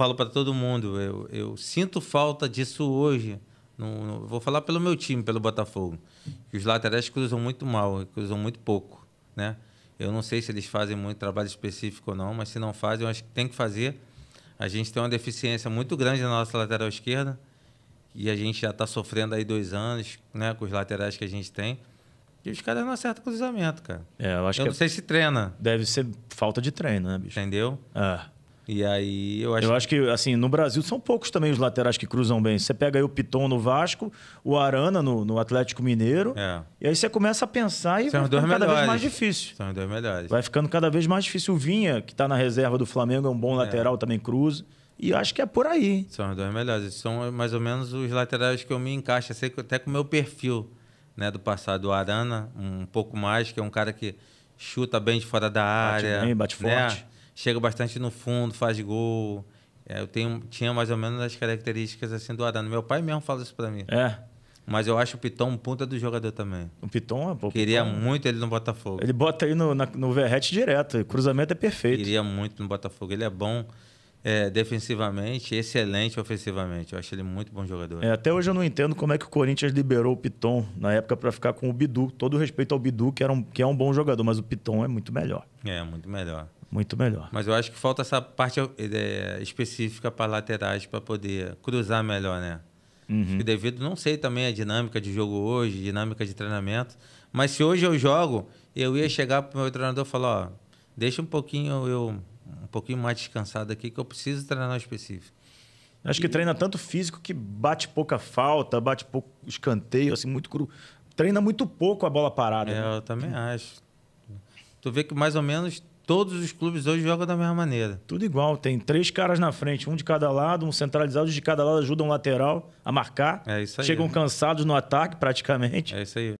falo para todo mundo, eu, eu, sinto falta disso hoje. No, no, vou falar pelo meu time, pelo Botafogo. Que os laterais cruzam muito mal, cruzam muito pouco, né? Eu não sei se eles fazem muito trabalho específico ou não, mas se não fazem, eu acho que tem que fazer. A gente tem uma deficiência muito grande na nossa lateral esquerda e a gente já está sofrendo aí dois anos, né, com os laterais que a gente tem. E os caras não acertam cruzamento, cara. É, eu acho eu que não é sei se treina. Deve ser falta de treino, né, bicho? Entendeu? Ah. E aí eu acho. Eu acho que, assim, no Brasil são poucos também os laterais que cruzam bem. Você pega aí o Piton no Vasco, o Arana no, no Atlético Mineiro. É. E aí você começa a pensar e são vai ficando melhores. cada vez mais difícil. São os dois melhores. Vai ficando cada vez mais difícil. O Vinha, que está na reserva do Flamengo, é um bom é. lateral, é. também cruza. E acho que é por aí. São os dois melhores. São mais ou menos os laterais que eu me encaixo, até com o meu perfil né, do passado. O Arana, um pouco mais, que é um cara que chuta bem de fora da área. Bate bem, bate né? forte. Né? chega bastante no fundo, faz gol. É, eu tenho, tinha mais ou menos as características assim do Arana. Meu pai mesmo fala isso para mim. É. Mas eu acho o Piton um do jogador também. O Piton, é, pô, Queria Piton, é. muito ele no Botafogo. Ele bota aí no, no Verrete direto. O cruzamento é perfeito. Queria muito no Botafogo. Ele é bom é, defensivamente, excelente ofensivamente. Eu acho ele muito bom jogador. É, até hoje eu não entendo como é que o Corinthians liberou o Piton na época para ficar com o Bidu. Todo respeito ao Bidu, que, era um, que é um bom jogador, mas o Piton é muito melhor. É, muito melhor muito melhor. Mas eu acho que falta essa parte é, específica para laterais para poder cruzar melhor, né? Uhum. devido, não sei também a dinâmica de jogo hoje, dinâmica de treinamento, mas se hoje eu jogo, eu ia chegar para o meu treinador e falar, ó, deixa um pouquinho eu um pouquinho mais descansado aqui que eu preciso treinar específico. Acho que treina tanto físico que bate pouca falta, bate pouco escanteio, assim, muito cru. Treina muito pouco a bola parada. É, né? eu também acho. Tu vê que mais ou menos Todos os clubes hoje jogam da mesma maneira. Tudo igual, tem três caras na frente, um de cada lado, um centralizado, os de cada lado ajudam um lateral a marcar. É isso aí. Chegam cansados no ataque, praticamente. É isso aí.